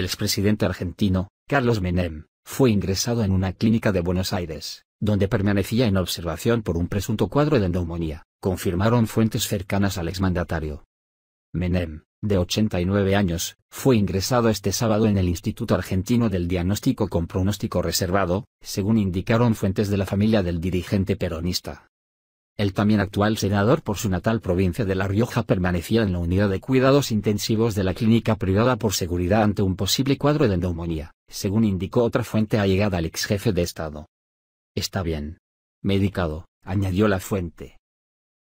El expresidente argentino, Carlos Menem, fue ingresado en una clínica de Buenos Aires, donde permanecía en observación por un presunto cuadro de neumonía, confirmaron fuentes cercanas al exmandatario. Menem, de 89 años, fue ingresado este sábado en el Instituto Argentino del Diagnóstico con Pronóstico Reservado, según indicaron fuentes de la familia del dirigente peronista. El también actual senador por su natal provincia de La Rioja permanecía en la unidad de cuidados intensivos de la clínica privada por seguridad ante un posible cuadro de neumonía, según indicó otra fuente allegada al ex jefe de Estado. Está bien. Medicado, añadió la fuente.